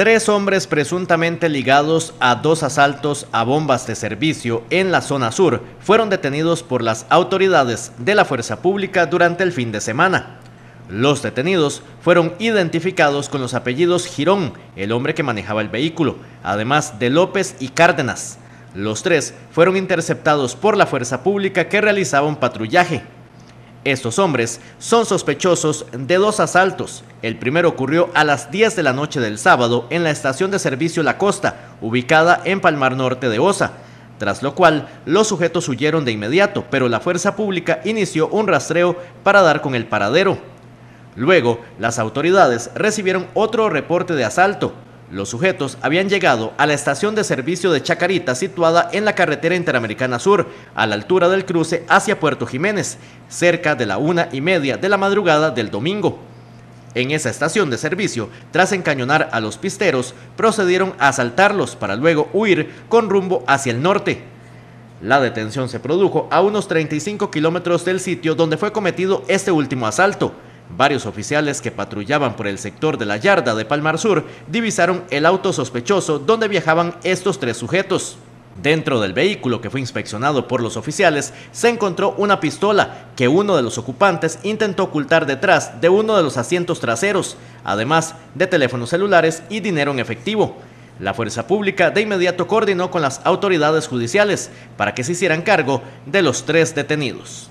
Tres hombres presuntamente ligados a dos asaltos a bombas de servicio en la zona sur fueron detenidos por las autoridades de la fuerza pública durante el fin de semana. Los detenidos fueron identificados con los apellidos Girón, el hombre que manejaba el vehículo, además de López y Cárdenas. Los tres fueron interceptados por la fuerza pública que realizaba un patrullaje. Estos hombres son sospechosos de dos asaltos. El primero ocurrió a las 10 de la noche del sábado en la estación de servicio La Costa, ubicada en Palmar Norte de Osa, tras lo cual los sujetos huyeron de inmediato, pero la fuerza pública inició un rastreo para dar con el paradero. Luego, las autoridades recibieron otro reporte de asalto, los sujetos habían llegado a la estación de servicio de Chacarita situada en la carretera interamericana sur, a la altura del cruce hacia Puerto Jiménez, cerca de la una y media de la madrugada del domingo. En esa estación de servicio, tras encañonar a los pisteros, procedieron a asaltarlos para luego huir con rumbo hacia el norte. La detención se produjo a unos 35 kilómetros del sitio donde fue cometido este último asalto. Varios oficiales que patrullaban por el sector de la yarda de Palmar Sur divisaron el auto sospechoso donde viajaban estos tres sujetos. Dentro del vehículo que fue inspeccionado por los oficiales se encontró una pistola que uno de los ocupantes intentó ocultar detrás de uno de los asientos traseros, además de teléfonos celulares y dinero en efectivo. La fuerza pública de inmediato coordinó con las autoridades judiciales para que se hicieran cargo de los tres detenidos.